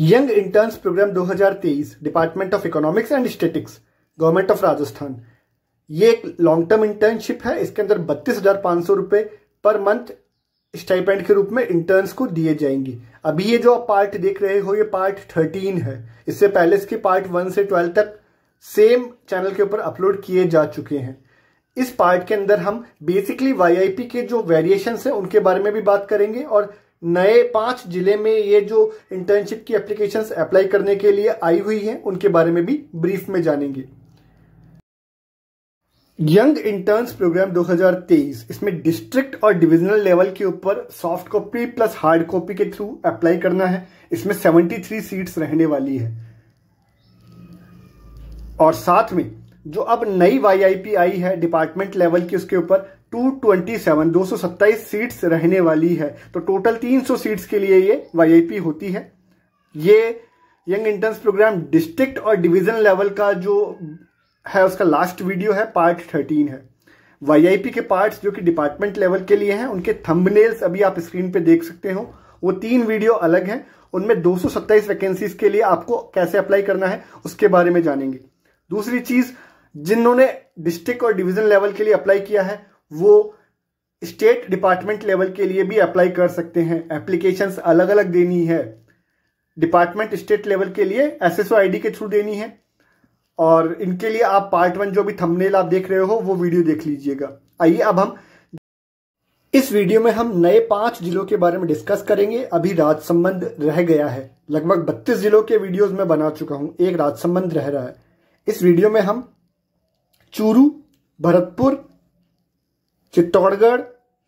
young interns programme 2023 department of economics and statistics government of Rajasthan ये एक long term internship है इसके अंदर बत्तीस हजार पांच सौ रुपए पर मंथ स्टाइपेंड के रूप में इंटर्न्स को दिए जाएंगे अभी ये जो आप पार्ट देख रहे हो ये पार्ट थर्टीन है इससे पहले इसके पार्ट वन से ट्वेल्व तक सेम चैनल के ऊपर अपलोड किए जा चुके हैं इस पार्ट के अंदर हम बेसिकली वाईआईपी के जो वेरिएशन है उनके बारे में भी बात करेंगे और नए पांच जिले में ये जो इंटर्नशिप की एप्लीकेशंस अप्लाई करने के लिए आई हुई हैं उनके बारे में भी ब्रीफ में जानेंगे यंग इंटर्न्स प्रोग्राम 2023 इसमें डिस्ट्रिक्ट और डिविजनल लेवल के ऊपर soft copy plus hard copy के थ्रू अप्लाई करना है इसमें 73 सीट्स रहने वाली है और साथ में जो अब नई वाईआईपी आई है डिपार्टमेंट लेवल की उसके ऊपर 227 227 सीट्स रहने वाली है तो टोटल 300 सीट्स के लिए ये वाईआईपी होती है ये यंग इंटर्न्स प्रोग्राम डिस्ट्रिक्ट और डिवीजन लेवल का जो है उसका लास्ट वीडियो है पार्ट 13 है वाईआईपी के पार्ट्स जो कि डिपार्टमेंट लेवल के लिए हैं उनके थंबनेल्स अभी आप स्क्रीन पे देख सकते हो वो तीन वीडियो अलग हैं उनमें दो वैकेंसीज के लिए आपको कैसे अप्लाई करना है उसके बारे में जानेंगे दूसरी चीज जिन्होंने डिस्ट्रिक्ट और डिवीजन लेवल के लिए अप्लाई किया है वो स्टेट डिपार्टमेंट लेवल के लिए भी अप्लाई कर सकते हैं एप्लीकेशन अलग अलग देनी है डिपार्टमेंट स्टेट लेवल के लिए एस एस के थ्रू देनी है और इनके लिए आप पार्ट वन जो भी थंबनेल आप देख रहे हो वो वीडियो देख लीजिएगा आइए अब हम इस वीडियो में हम नए पांच जिलों के बारे में डिस्कस करेंगे अभी राजसंबंध रह गया है लगभग 32 जिलों के वीडियोस में बना चुका हूं एक राजसंबंध रह रहा है इस वीडियो में हम चूरू भरतपुर चित्तौड़गढ़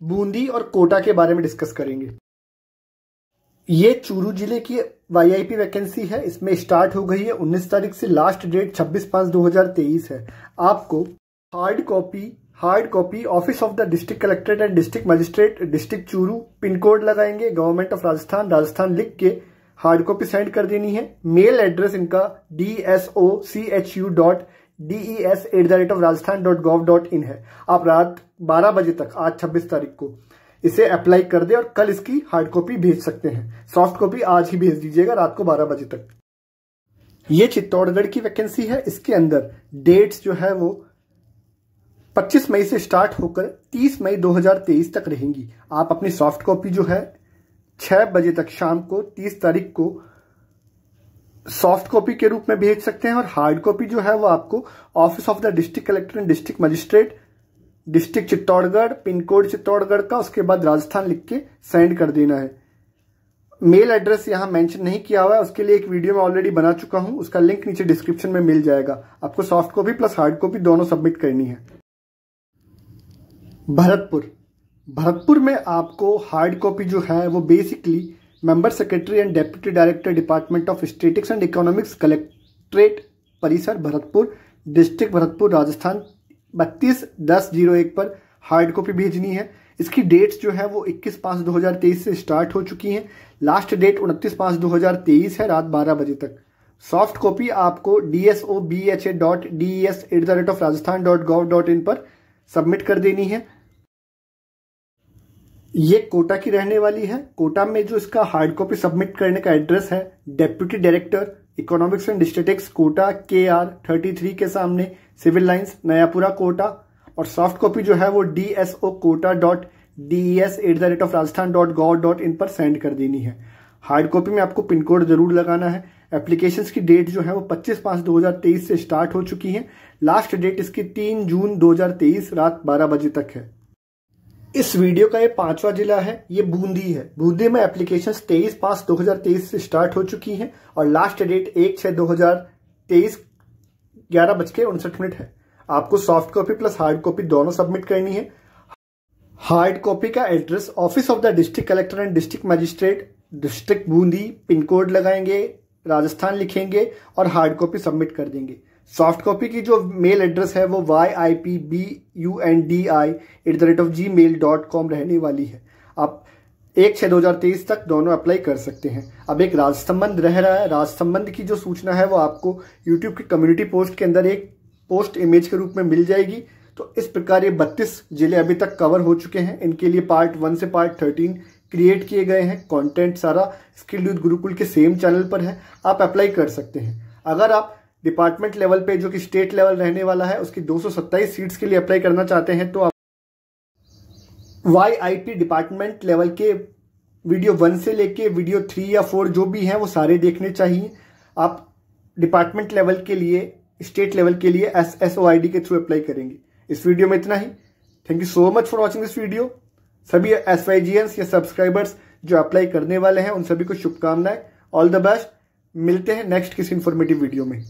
बूंदी और कोटा के बारे में डिस्कस करेंगे ये चूरू जिले की वाईआईपी वैकेंसी है इसमें स्टार्ट हो गई है 19 तारीख से लास्ट डेट 26 हजार 2023 है आपको hard copy hard copy office of the district collectorate and district magistrate district Churu pin code लगाएंगे गवर्नमेंट ऑफ राजस्थान राजस्थान लिख के हार्ड कॉपी सेंड कर देनी है मेल एड्रेस इनका D S O C H U dot D E S at the rate of Rajasthan dot gov dot in है आप रात बारह बजे तक आज छब्बीस तारीख को इसे अप्लाई कर दे और कल इसकी हार्ड कॉपी भेज सकते हैं सॉफ्ट कॉपी आज ही भेज दीजिएगा रात को बारह बजे तक ये चित्तौड़गढ़ की वैकेंसी है इसके अंदर डेट्स जो है वो 25 मई से स्टार्ट होकर 30 मई 2023 तक रहेंगी आप अपनी सॉफ्ट कॉपी जो है 6 बजे तक शाम को 30 तारीख को सॉफ्ट कॉपी के रूप में भेज सकते हैं और हार्ड कॉपी जो है वो आपको office of the district collector and district magistrate district Chittorgarh pin code Chittorgarh का उसके बाद राजस्थान लिख के सेंड कर देना है मेल एड्रेस यहां मेंशन नहीं किया हुआ है उसके लिए एक वीडियो मैं ऑलरेडी बना चुका हूं उसका लिंक नीचे डिस्क्रिप्शन में मिल जाएगा आपको soft copy plus hard copy दोनों सबमिट करनी है भरतपुर भरतपुर में आपको हार्ड कॉपी जो है वो basically member secretary and deputy director department of statistics and economics collectorate परिसर भरतपुर डिस्ट्रिक्ट भरतपुर राजस्थान बत्तीस दस जीरो एक पर हार्ड कॉपी भेजनी है इसकी डेट्स जो है वो 21 पाँच 2023 से स्टार्ट हो चुकी हैं लास्ट डेट 29 पाँच 2023 है रात 12 बजे तक सॉफ्ट कॉपी आपको D S O B H A dot D S at the rate of Rajasthan dot gov dot in पर सबमिट कर देनी है ये कोटा की रहने वाली है कोटा में जो इसका हार्ड कॉपी सबमिट करने का एड्रेस है deputy director economics and statistics Kota के आर थर्टी थ्री के सामने सिविल लाइन्स नयापुरा कोटा और सॉफ्ट कॉपी जो है वो D S O Kota dot D S at the rate of Rajasthan dot gov dot in पर सेंड कर देनी है हार्ड कॉपी में आपको पिन कोड जरूर लगाना है एप्लीकेशन की डेट जो है वो 25 हजार 2023 से स्टार्ट हो चुकी है लास्ट डेट इसकी 3 जून 2023 रात 12 बजे तक है इस वीडियो का ये पांचवा जिला है ये बूंदी है बूंदी में एप्लीकेशन 23 पांच 2023 से स्टार्ट हो चुकी हैं और लास्ट डेट एक छः दो हजार तेईस ग्यारह बज के उनसठ मिनट है आपको soft copy plus hard copy दोनों सबमिट करनी है हार्ड कॉपी का address office of the district collector and district magistrate district Bundi pin code लगाएंगे राजस्थान लिखेंगे और हार्ड कॉपी सबमिट कर देंगे सॉफ्ट कॉपी की जो मेल एड्रेस है वो Y I P B U N D I at the rate of Gmail dot com रहने वाली है आप एक छः दो हज़ार तेईस तक दोनों अप्लाई कर सकते हैं अब एक राज संबंध रह रहा है राज संबंध की जो सूचना है वो आपको यूट्यूब की कम्युनिटी पोस्ट के अंदर एक पोस्ट इमेज के रूप में मिल जाएगी तो इस प्रकार ये बत्तीस जिले अभी तक कवर हो चुके हैं इनके लिए पार्ट वन से पार्ट थर्टीन क्रिएट किए गए हैं कंटेंट सारा स्किल्ड यूथ गुरुकुल के सेम चैनल पर है आप अप्लाई कर सकते हैं अगर आप डिपार्टमेंट लेवल पे जो कि स्टेट लेवल रहने वाला है उसकी दो सीट्स के लिए अप्लाई करना चाहते हैं तो आप वाई डिपार्टमेंट लेवल के वीडियो वन से लेके वीडियो थ्री या फोर जो भी हैं वो सारे देखने चाहिए आप डिपार्टमेंट लेवल के लिए स्टेट लेवल के लिए S S O I D के थ्रू अप्लाई करेंगे इस वीडियो में इतना ही thank you so much for watching this video सभी एस वाई जी एंस या सब्सक्राइबर्स जो अप्लाई करने वाले हैं उन सभी को शुभकामनाएं ऑल द बेस्ट मिलते हैं नेक्स्ट किसी इन्फॉर्मेटिव वीडियो में